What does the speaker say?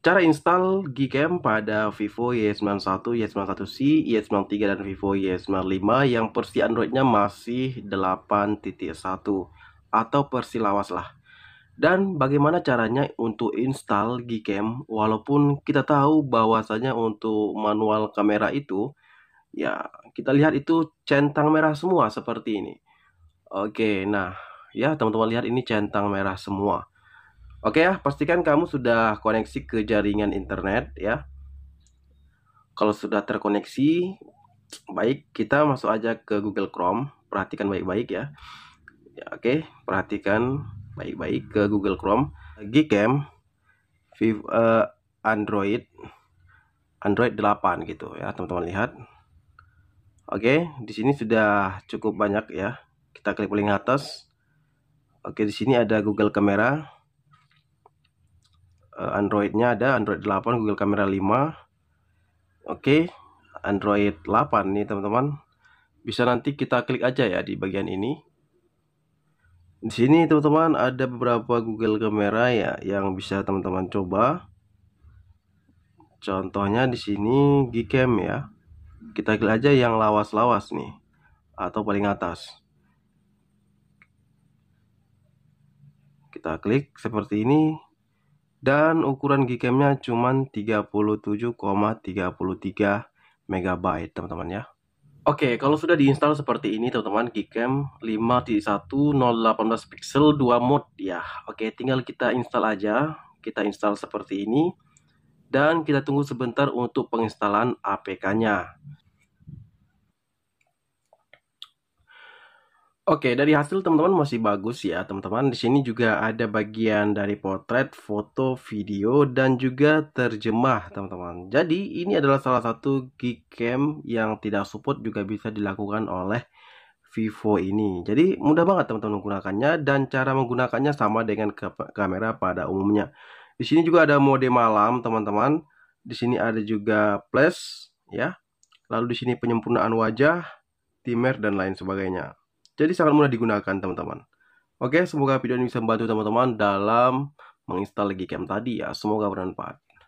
Cara install Gcam pada Vivo Y91, Y91C, Y93 dan Vivo Y95 yang versi Androidnya masih 8.1 atau versi lawas lah. Dan bagaimana caranya untuk install Gcam walaupun kita tahu bahwasanya untuk manual kamera itu ya kita lihat itu centang merah semua seperti ini. Oke, nah ya teman-teman lihat ini centang merah semua. Oke ya, pastikan kamu sudah koneksi ke jaringan internet ya. Kalau sudah terkoneksi, baik kita masuk aja ke Google Chrome. Perhatikan baik-baik ya. ya Oke, perhatikan baik-baik ke Google Chrome. Gcam, Vivo, eh, Android, Android 8 gitu ya, teman-teman lihat. Oke, di sini sudah cukup banyak ya. Kita klik paling atas. Oke, di sini ada Google Kamera. Eh, Androidnya ada Android 8 Google Camera 5 oke okay. Android 8 nih teman-teman bisa nanti kita klik aja ya di bagian ini di sini teman-teman ada beberapa Google Camera ya yang bisa teman-teman coba contohnya di sini Gcam ya kita klik aja yang lawas-lawas nih atau paling atas kita klik seperti ini dan ukuran Gcamnya cuma 37,33 MB teman-teman ya Oke, kalau sudah diinstal seperti ini teman-teman Gcam 5.1.018 pixel 2 mode ya Oke, tinggal kita install aja kita install seperti ini dan kita tunggu sebentar untuk penginstalan APK-nya Oke, dari hasil teman-teman masih bagus ya, teman-teman. Di sini juga ada bagian dari potret, foto, video, dan juga terjemah, teman-teman. Jadi, ini adalah salah satu gigcam yang tidak support juga bisa dilakukan oleh Vivo ini. Jadi, mudah banget teman-teman menggunakannya dan cara menggunakannya sama dengan kamera pada umumnya. Di sini juga ada mode malam, teman-teman. Di sini ada juga plus ya. Lalu di sini penyempurnaan wajah, timer, dan lain sebagainya. Jadi sangat mudah digunakan teman-teman. Oke, semoga video ini bisa membantu teman-teman dalam menginstal Legicam tadi ya. Semoga bermanfaat.